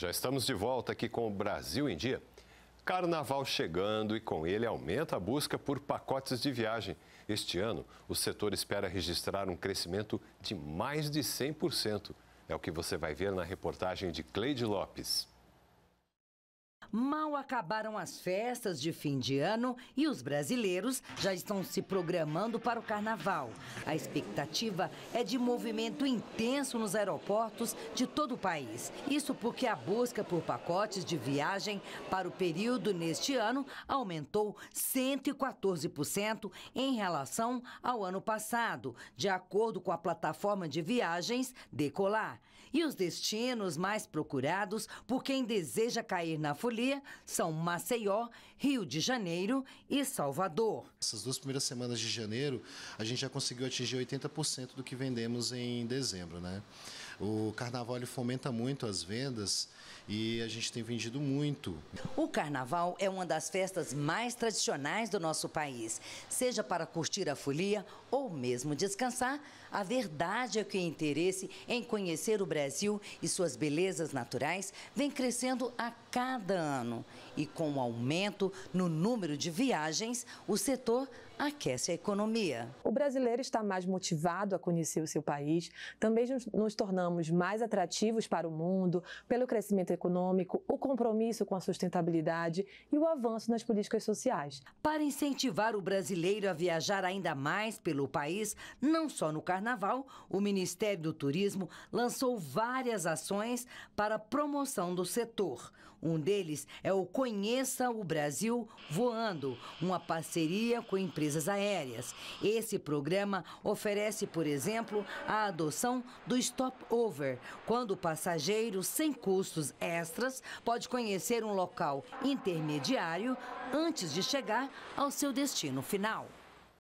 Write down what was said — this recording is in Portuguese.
Já estamos de volta aqui com o Brasil em Dia. Carnaval chegando e com ele aumenta a busca por pacotes de viagem. Este ano, o setor espera registrar um crescimento de mais de 100%. É o que você vai ver na reportagem de Cleide Lopes. Mal acabaram as festas de fim de ano e os brasileiros já estão se programando para o carnaval. A expectativa é de movimento intenso nos aeroportos de todo o país. Isso porque a busca por pacotes de viagem para o período neste ano aumentou 114% em relação ao ano passado, de acordo com a plataforma de viagens Decolar. E os destinos mais procurados por quem deseja cair na folia Brasília são Maceió, Rio de Janeiro e Salvador. Essas duas primeiras semanas de janeiro, a gente já conseguiu atingir 80% do que vendemos em dezembro, né? O carnaval ele fomenta muito as vendas e a gente tem vendido muito. O carnaval é uma das festas mais tradicionais do nosso país. Seja para curtir a folia ou mesmo descansar, a verdade é que o interesse em conhecer o Brasil e suas belezas naturais vem crescendo a cada ano. E com o aumento no número de viagens, o setor aquece a economia. O brasileiro está mais motivado a conhecer o seu país, também nos tornamos tornamos mais atrativos para o mundo, pelo crescimento econômico, o compromisso com a sustentabilidade e o avanço nas políticas sociais. Para incentivar o brasileiro a viajar ainda mais pelo país, não só no carnaval, o Ministério do Turismo lançou várias ações para promoção do setor. Um deles é o Conheça o Brasil Voando, uma parceria com empresas aéreas. Esse programa oferece, por exemplo, a adoção do Stop quando o passageiro, sem custos extras, pode conhecer um local intermediário antes de chegar ao seu destino final.